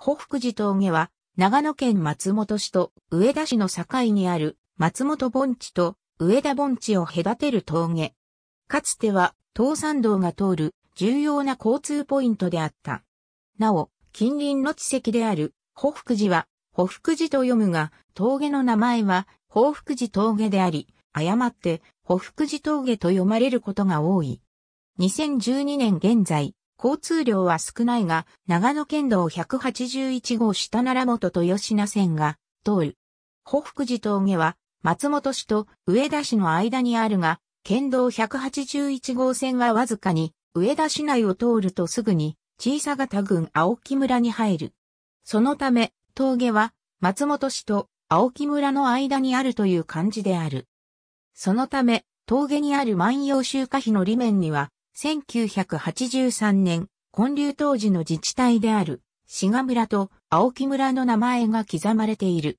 北福寺峠は、長野県松本市と上田市の境にある松本盆地と上田盆地を隔てる峠。かつては、東山道が通る重要な交通ポイントであった。なお、近隣の地籍である北福寺は、北福寺と読むが、峠の名前は、北福寺峠であり、誤って、北福寺峠と読まれることが多い。2012年現在、交通量は少ないが、長野県道181号下奈良本と吉名線が通る。北福寺峠は松本市と上田市の間にあるが、県道181号線はわずかに上田市内を通るとすぐに小さ型郡青木村に入る。そのため、峠は松本市と青木村の間にあるという感じである。そのため、峠にある万葉集歌碑の裏面には、1983年、建立当時の自治体である、志賀村と青木村の名前が刻まれている。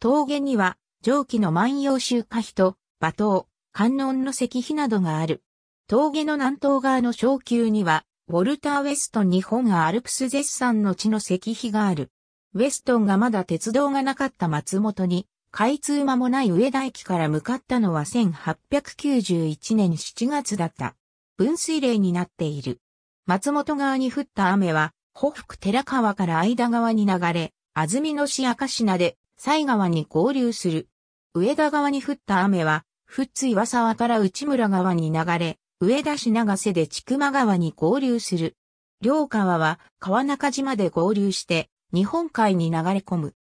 峠には、上記の万葉集歌碑と、馬頭、観音の石碑などがある。峠の南東側の昇級には、ウォルター・ウェストン日本アルプス絶賛の地の石碑がある。ウェストンがまだ鉄道がなかった松本に、開通間もない上田駅から向かったのは1891年7月だった。分水嶺になっている。松本側に降った雨は、北福寺川から間川に流れ、安曇野市赤品で、西川に合流する。上田側に降った雨は、富津岩沢から内村川に流れ、上田市長瀬で千曲川に合流する。両川は川中島で合流して、日本海に流れ込む。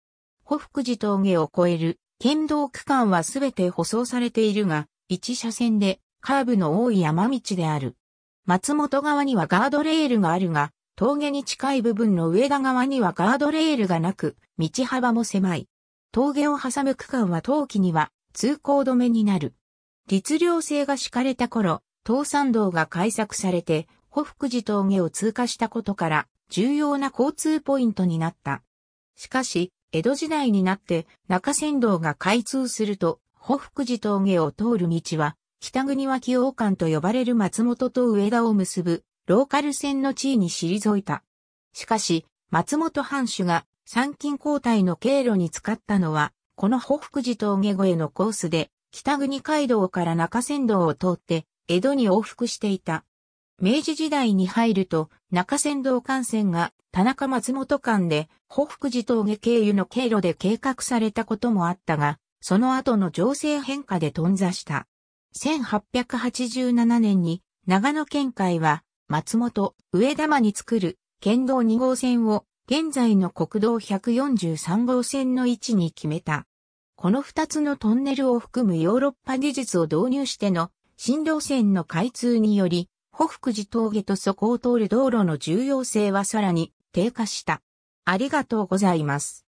北福寺峠を越える県道区間はすべて舗装されているが、一車線でカーブの多い山道である。松本側にはガードレールがあるが、峠に近い部分の上田側にはガードレールがなく、道幅も狭い。峠を挟む区間は冬季には通行止めになる。律令制が敷かれた頃、東山道が開削されて、北福寺峠を通過したことから、重要な交通ポイントになった。しかし、江戸時代になって中山道が開通すると、北福寺峠を通る道は北国脇王館と呼ばれる松本と上田を結ぶローカル線の地位に退いた。しかし、松本藩主が参勤交代の経路に使ったのは、この北福寺峠越えのコースで、北国街道から中山道を通って、江戸に往復していた。明治時代に入ると、中山道幹線が田中松本間で、北福寺峠経由の経路で計画されたこともあったが、その後の情勢変化で頓挫した。1887年に長野県会は松本、上玉に作る県道2号線を現在の国道143号線の位置に決めた。この2つのトンネルを含むヨーロッパ技術を導入しての新路線の開通により、北福寺峠とそこを通る道路の重要性はさらに低下した。ありがとうございます。